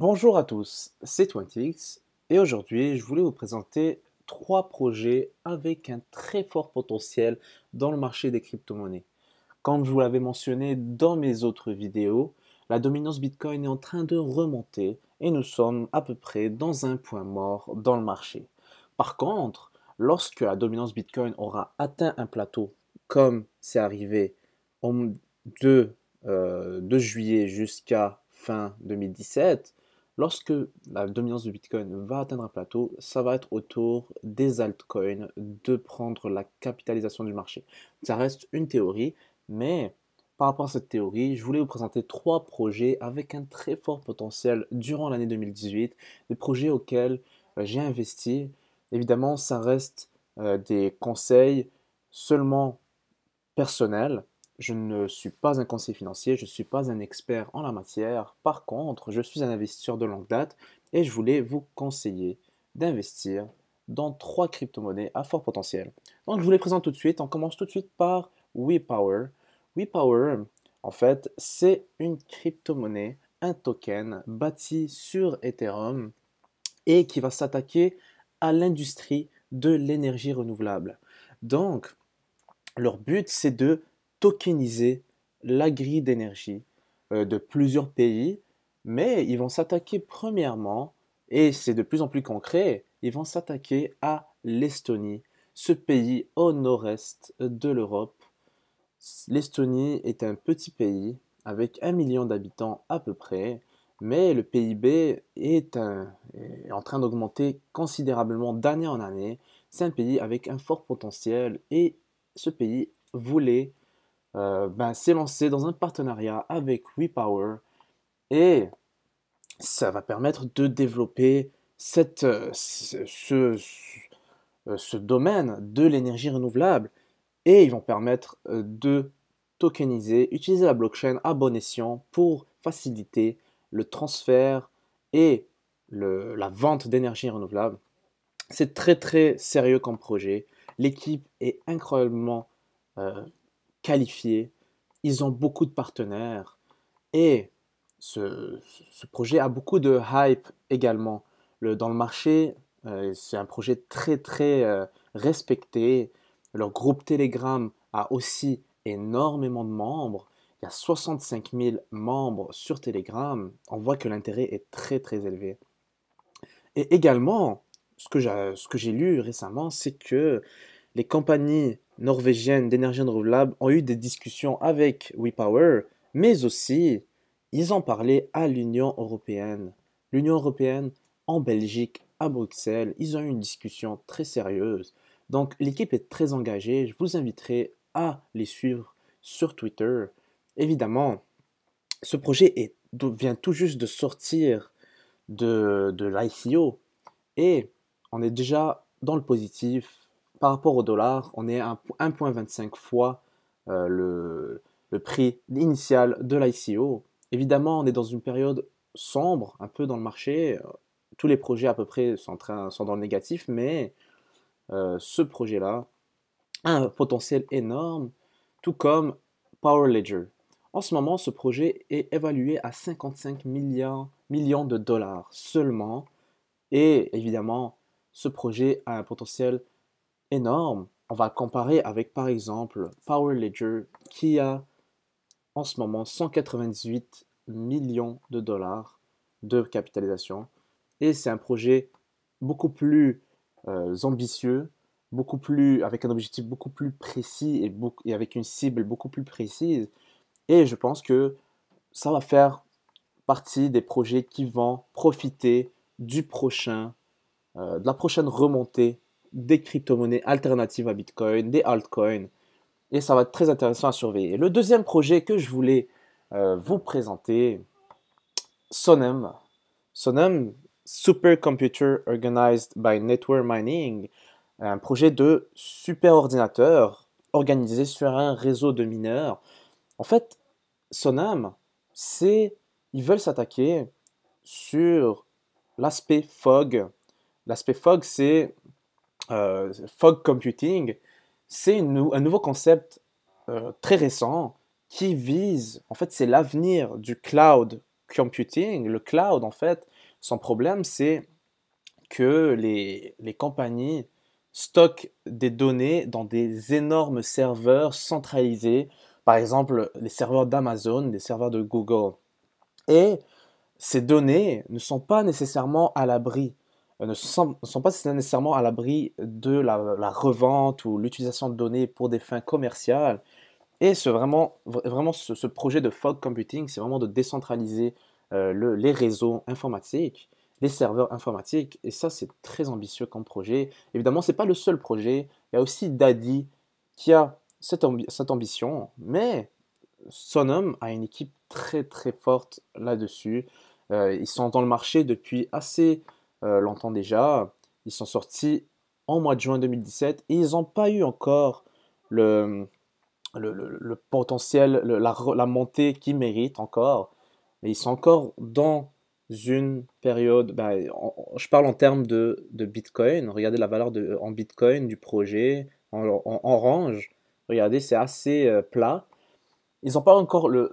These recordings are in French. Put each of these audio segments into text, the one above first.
Bonjour à tous, c'est Twentix et aujourd'hui je voulais vous présenter trois projets avec un très fort potentiel dans le marché des crypto-monnaies. Comme je vous l'avais mentionné dans mes autres vidéos, la dominance Bitcoin est en train de remonter et nous sommes à peu près dans un point mort dans le marché. Par contre, lorsque la dominance Bitcoin aura atteint un plateau comme c'est arrivé en euh, de juillet jusqu'à fin 2017, Lorsque la dominance du Bitcoin va atteindre un plateau, ça va être autour des altcoins de prendre la capitalisation du marché. Ça reste une théorie, mais par rapport à cette théorie, je voulais vous présenter trois projets avec un très fort potentiel durant l'année 2018, des projets auxquels euh, j'ai investi. Évidemment, ça reste euh, des conseils seulement personnels, je ne suis pas un conseiller financier, je ne suis pas un expert en la matière. Par contre, je suis un investisseur de longue date et je voulais vous conseiller d'investir dans trois crypto-monnaies à fort potentiel. Donc, je vous les présente tout de suite. On commence tout de suite par WePower. WePower, en fait, c'est une crypto-monnaie, un token bâti sur Ethereum et qui va s'attaquer à l'industrie de l'énergie renouvelable. Donc, leur but, c'est de tokeniser la grille d'énergie euh, de plusieurs pays, mais ils vont s'attaquer premièrement, et c'est de plus en plus concret, ils vont s'attaquer à l'Estonie, ce pays au nord-est de l'Europe. L'Estonie est un petit pays avec un million d'habitants à peu près, mais le PIB est, en train d'augmenter considérablement d'année en année. C'est un pays avec un fort potentiel et ce pays voulait euh, ben, s'est lancé dans un partenariat avec WePower et ça va permettre de développer cette, euh, ce, euh, ce, domaine de l'énergie renouvelable et ils vont permettre de tokeniser, utiliser la blockchain à bon escient pour faciliter le transfert et le, la vente d'énergie renouvelable. C'est très très sérieux comme projet. L'équipe est incroyablement qualifiés, ils ont beaucoup de partenaires et ce, projet a beaucoup de hype également. dans le marché, euh, c'est un projet très très euh, respecté. Leur groupe Telegram a aussi énormément de membres. Il y a 65 000 membres sur Telegram. On voit que l'intérêt est très très élevé. Et également, ce que j'ai lu récemment, c'est que les compagnies norvégiennes d'énergie renouvelable ont eu des discussions avec WePower, mais aussi ils ont parlé à l'Union européenne. L'Union européenne en Belgique, à Bruxelles, ils ont eu une discussion très sérieuse. Donc l'équipe est très engagée, je vous inviterai à les suivre sur Twitter. Évidemment, ce projet vient tout juste de sortir de l'ICO et on est déjà dans le positif par rapport au dollar, on est à 1,25 fois euh, le, le, prix initial de l'ICO. Évidemment, on est dans une période sombre, un peu dans le marché. Tous les projets à peu près sont, train, dans le négatif, mais euh, ce projet-là a un potentiel énorme, tout comme Power Ledger. En ce moment, ce projet est évalué à 55 millions, millions de dollars seulement. Et évidemment, ce projet a un potentiel énorme, on va comparer avec par exemple Power Ledger qui a en ce moment 198 millions de dollars de capitalisation et c'est un projet beaucoup plus euh, ambitieux, beaucoup plus avec un objectif beaucoup plus précis et, et, avec une cible beaucoup plus précise et je pense que ça va faire partie des projets qui vont profiter du prochain euh, de la prochaine remontée des crypto-monnaies alternatives à Bitcoin, des altcoins. Et ça va être très intéressant à surveiller. Le deuxième projet que je voulais euh, vous présenter, Sonem. Sonem, Supercomputer Organized by Network Mining, un projet de superordinateur organisé sur un réseau de mineurs. En fait, Sonam, c'est ils veulent s'attaquer sur l'aspect fog. L'aspect fog, c'est euh, fog computing, c'est un nouveau concept euh, très récent qui vise, en fait, c'est l'avenir du cloud computing. Le cloud, en fait, son problème, c'est que les, les compagnies stockent des données dans des énormes serveurs centralisés, par exemple les serveurs d'Amazon, les serveurs de Google. Et ces données ne sont pas nécessairement à l'abri euh, ne sont, pas nécessairement à l'abri de la, revente ou l'utilisation de données pour des fins commerciales. Et vraiment, vraiment ce, projet de fog computing, c'est vraiment de décentraliser euh, les réseaux informatiques, les serveurs informatiques. Et ça, c'est très ambitieux comme projet. Évidemment, ce n'est pas le seul projet. Il y a aussi Daddy qui a cette, cette ambition, mais Sonum a une équipe très très forte là-dessus. Euh, ils sont dans le marché depuis assez euh, l'entend déjà. Ils sont sortis en mois de juin 2017 et ils n'ont pas eu encore le, le, potentiel, la, montée qu'ils méritent encore. Mais ils sont encore dans une période, bah, je parle en termes de, Bitcoin, regardez la valeur de, en Bitcoin du projet, en, en, en range, regardez, c'est assez euh, plat. Ils n'ont pas encore le,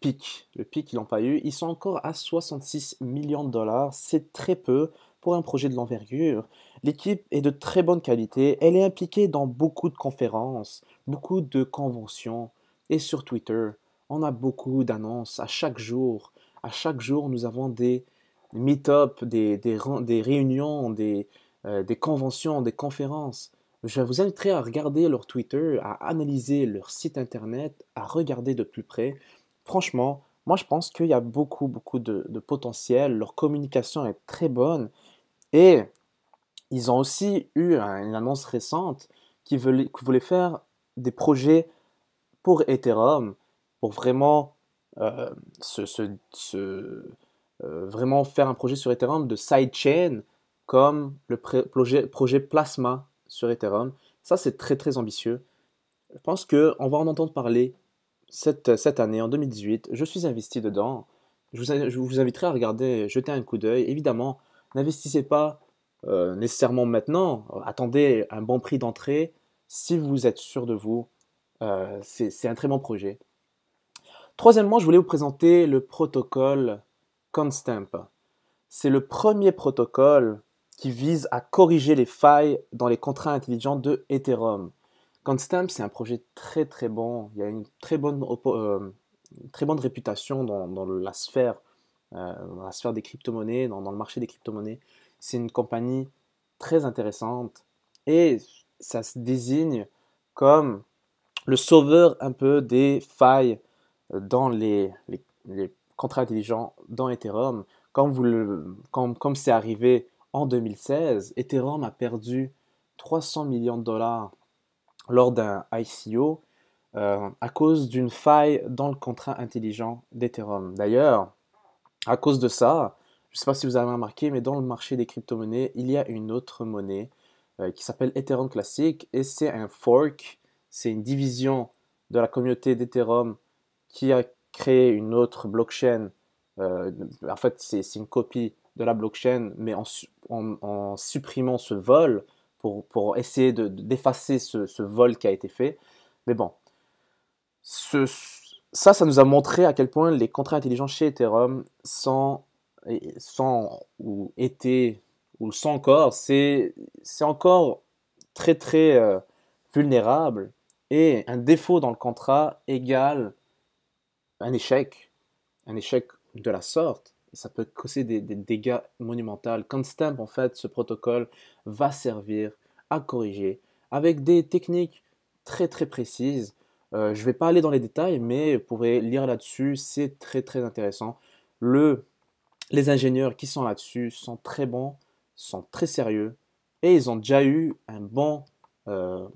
pic. Le pic, qu'ils n'ont pas eu. Ils sont encore à 66 millions de dollars. C'est très peu pour un projet de l'envergure. L'équipe est de très bonne qualité. Elle est impliquée dans beaucoup de conférences, beaucoup de conventions et sur Twitter. On a beaucoup d'annonces à chaque jour. À chaque jour, nous avons des meet-up, des, réunions, euh, des conventions, des conférences. Je vous inviterai à regarder leur Twitter, à analyser leur site internet, à regarder de plus près. Franchement, moi je pense qu'il y a beaucoup, beaucoup de, potentiel. Leur communication est très bonne. Et ils ont aussi eu une annonce récente qui voulait, faire des projets pour Ethereum, pour vraiment, euh, euh, vraiment faire un projet sur Ethereum de sidechain comme le projet, projet Plasma sur Ethereum. Ça, c'est très très ambitieux. Je pense qu'on va en entendre parler cette, cette, année, en 2018. Je suis investi dedans. Je vous, inviterai à regarder, jeter un coup d'œil. Évidemment, n'investissez pas euh, nécessairement maintenant. Attendez un bon prix d'entrée si vous êtes sûr de vous. Euh, c'est un très bon projet. Troisièmement, je voulais vous présenter le protocole Constamp. C'est le premier protocole qui vise à corriger les failles dans les contrats intelligents de Ethereum. Constant, c'est un projet très très bon. Il y a une très bonne, euh, très bonne réputation dans, dans la sphère, euh, la sphère des crypto-monnaies, dans, le marché des crypto-monnaies. C'est une compagnie très intéressante et ça se désigne comme le sauveur un peu des failles dans les, les, les contrats intelligents dans Ethereum. Comme, vous comme c'est arrivé en 2016, Ethereum a perdu 300 millions de dollars lors d'un ICO euh, à cause d'une faille dans le contrat intelligent d'Ethereum. D'ailleurs, à cause de ça, je ne sais pas si vous avez remarqué, mais dans le marché des crypto-monnaies, il y a une autre monnaie euh, qui s'appelle Ethereum Classic et c'est un fork, c'est une division de la communauté d'Ethereum qui a créé une autre blockchain. Euh, en fait, c'est une copie de la blockchain, mais en, supprimant ce vol pour, essayer d'effacer ce, ce, vol qui a été fait. Mais bon, ça, ça nous a montré à quel point les contrats intelligents chez Ethereum sont ou étaient ou sont encore, c'est encore très très euh, vulnérable et un défaut dans le contrat égale un échec, un échec de la sorte ça peut causer des, des dégâts monumentaux. stamp, en fait, ce protocole va servir à corriger avec des techniques très très précises. Euh, je ne vais pas aller dans les détails, mais vous pourrez lire là-dessus, c'est très très intéressant. Le, les ingénieurs qui sont là-dessus sont très bons, sont très sérieux, et ils ont déjà eu un bon, euh,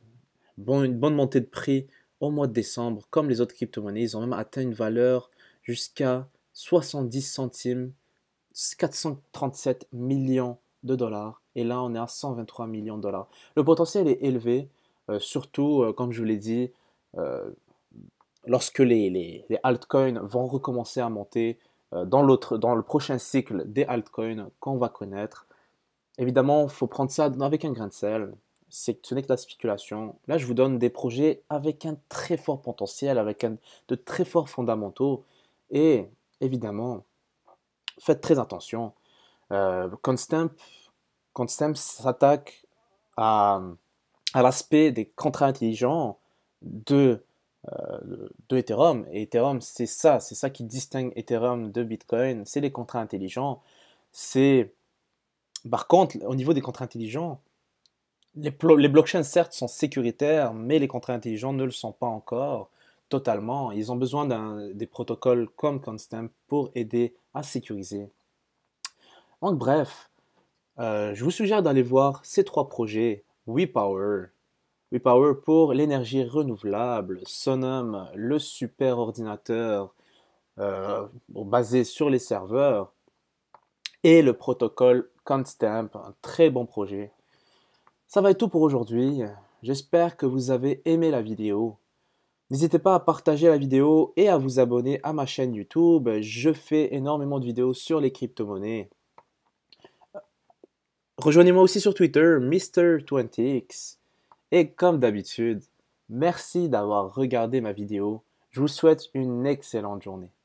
bon, une bonne montée de prix au mois de décembre, comme les autres crypto-monnaies. Ils ont même atteint une valeur jusqu'à 70 centimes, 437 millions de dollars. Et là, on est à 123 millions de dollars. Le potentiel est élevé, euh, surtout, euh, comme je vous l'ai dit, euh, lorsque les, altcoins vont recommencer à monter dans, l'autre, dans le prochain cycle des altcoins qu'on va connaître. Évidemment, il faut prendre ça avec un grain de sel. ce n'est que la spéculation. Là, je vous donne des projets avec un très fort potentiel, avec un, de très forts fondamentaux. Et évidemment, faites très attention. Euh, s'attaque à, l'aspect des contrats intelligents euh, de, Ethereum. Et Ethereum, c'est ça, c'est ça qui distingue Ethereum de Bitcoin, c'est les contrats intelligents. C'est... Par contre, au niveau des contrats intelligents, les blockchains, certes, sont sécuritaires, mais les contrats intelligents ne le sont pas encore totalement. Ils ont besoin des protocoles comme Constamp pour aider à sécuriser. Donc bref, euh, je vous suggère d'aller voir ces trois projets WePower. WePower pour l'énergie renouvelable, Sonom, le super ordinateur euh, basé sur les serveurs, et le protocole Constamp, un très bon projet. Ça va être tout pour aujourd'hui. J'espère que vous avez aimé la vidéo. N'hésitez pas à partager la vidéo et à vous abonner à ma chaîne YouTube. Je fais énormément de vidéos sur les crypto-monnaies. Euh, rejoignez-moi aussi sur Twitter, Mr20x. Et comme d'habitude, merci d'avoir regardé ma vidéo. Je vous souhaite une excellente journée.